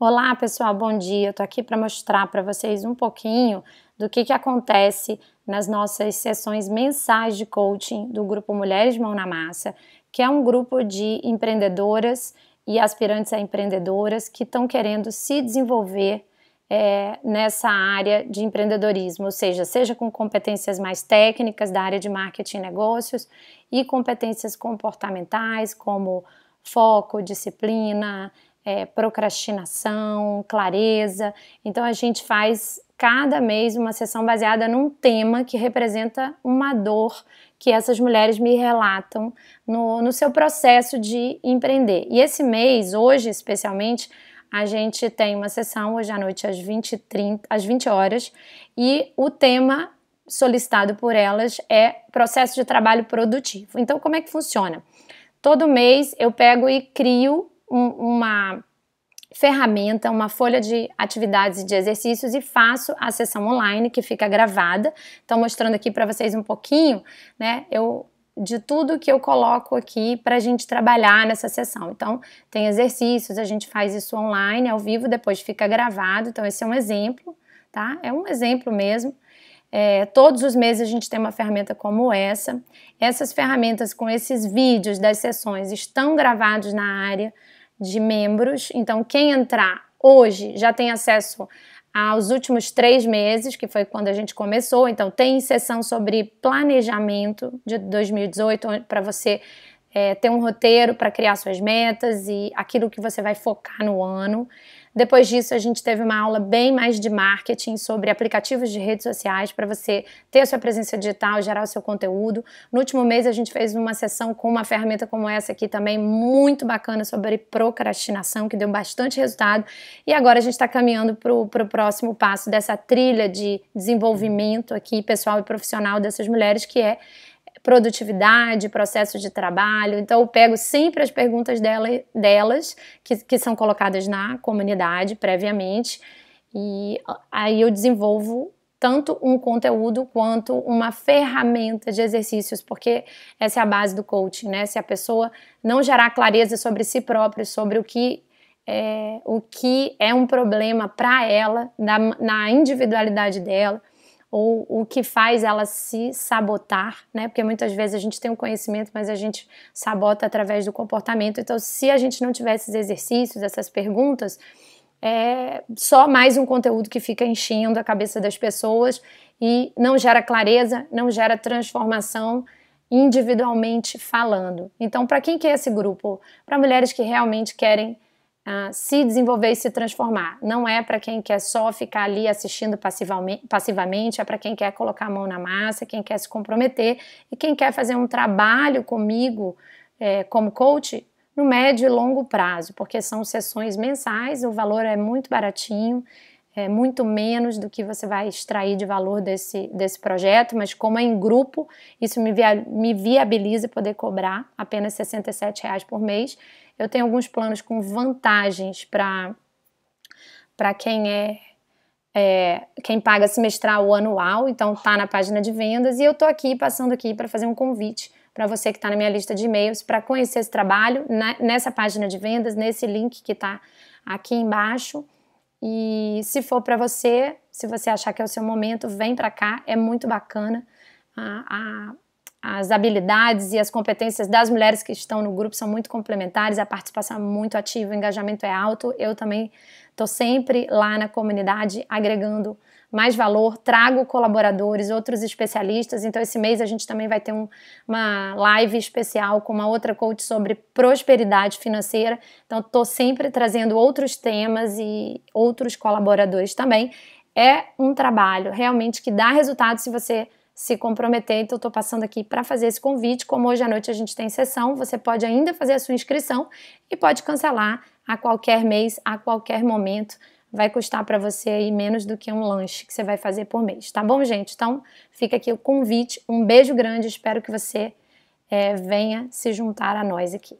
Olá, pessoal, bom dia. Estou aqui para mostrar para vocês um pouquinho do que, que acontece nas nossas sessões mensais de coaching do grupo Mulheres Mão na Massa, que é um grupo de empreendedoras e aspirantes a empreendedoras que estão querendo se desenvolver é, nessa área de empreendedorismo, ou seja, seja com competências mais técnicas da área de marketing e negócios e competências comportamentais como foco, disciplina, é, procrastinação, clareza. Então a gente faz cada mês uma sessão baseada num tema que representa uma dor que essas mulheres me relatam no, no seu processo de empreender. E esse mês, hoje especialmente, a gente tem uma sessão hoje à noite às 20, 30, às 20 horas e o tema solicitado por elas é processo de trabalho produtivo. Então, como é que funciona? Todo mês eu pego e crio um, uma ferramenta, uma folha de atividades e de exercícios e faço a sessão online que fica gravada. Então, mostrando aqui para vocês um pouquinho, né? Eu de tudo que eu coloco aqui para a gente trabalhar nessa sessão. Então, tem exercícios, a gente faz isso online, ao vivo, depois fica gravado. Então, esse é um exemplo, tá? É um exemplo mesmo. É, todos os meses a gente tem uma ferramenta como essa. Essas ferramentas com esses vídeos das sessões estão gravados na área de membros. Então, quem entrar hoje já tem acesso aos últimos três meses, que foi quando a gente começou. Então, tem sessão sobre planejamento de 2018 para você é, ter um roteiro para criar suas metas e aquilo que você vai focar no ano. Depois disso, a gente teve uma aula bem mais de marketing sobre aplicativos de redes sociais para você ter a sua presença digital, gerar o seu conteúdo. No último mês, a gente fez uma sessão com uma ferramenta como essa aqui também, muito bacana, sobre procrastinação, que deu bastante resultado. E agora a gente está caminhando para o próximo passo dessa trilha de desenvolvimento aqui, pessoal e profissional dessas mulheres, que é produtividade, processo de trabalho. Então, eu pego sempre as perguntas dela, delas, que, que são colocadas na comunidade previamente, e aí eu desenvolvo tanto um conteúdo quanto uma ferramenta de exercícios, porque essa é a base do coaching, né? Se a pessoa não gerar clareza sobre si própria, sobre o que é, o que é um problema para ela, na, na individualidade dela, ou o que faz ela se sabotar, né? Porque muitas vezes a gente tem um conhecimento, mas a gente sabota através do comportamento. Então, se a gente não tiver esses exercícios, essas perguntas, é só mais um conteúdo que fica enchendo a cabeça das pessoas e não gera clareza, não gera transformação individualmente falando. Então, para quem que é esse grupo? Para mulheres que realmente querem uh, se desenvolver e se transformar. Não é para quem quer só ficar ali assistindo passivamente, é para quem quer colocar a mão na massa, quem quer se comprometer e quem quer fazer um trabalho comigo é, como coach no médio e longo prazo, porque são sessões mensais, o valor é muito baratinho é, muito menos do que você vai extrair de valor desse, desse projeto, mas como é em grupo, isso me, via, me viabiliza poder cobrar apenas R$ 67,00 por mês. Eu tenho alguns planos com vantagens para quem é, é, quem paga semestral ou anual, então tá na página de vendas e eu tô aqui passando aqui para fazer um convite para você que está na minha lista de e-mails para conhecer esse trabalho na, nessa página de vendas, nesse link que está aqui embaixo. E se for para você, se você achar que é o seu momento, vem para cá, é muito bacana. A, a, as habilidades e as competências das mulheres que estão no grupo são muito complementares, a participação é muito ativa, o engajamento é alto. Eu também estou sempre lá na comunidade agregando mais valor, trago colaboradores, outros especialistas. Então, esse mês a gente também vai ter um, uma live especial com uma outra coach sobre prosperidade financeira. Então, estou sempre trazendo outros temas e outros colaboradores também. É um trabalho realmente que dá resultado se você se comprometer. Então, estou passando aqui para fazer esse convite. Como hoje à noite a gente tem sessão, você pode ainda fazer a sua inscrição e pode cancelar a qualquer mês, a qualquer momento vai custar para você aí menos do que um lanche que você vai fazer por mês, tá bom, gente? Então, fica aqui o convite. Um beijo grande, espero que você é, venha se juntar a nós aqui.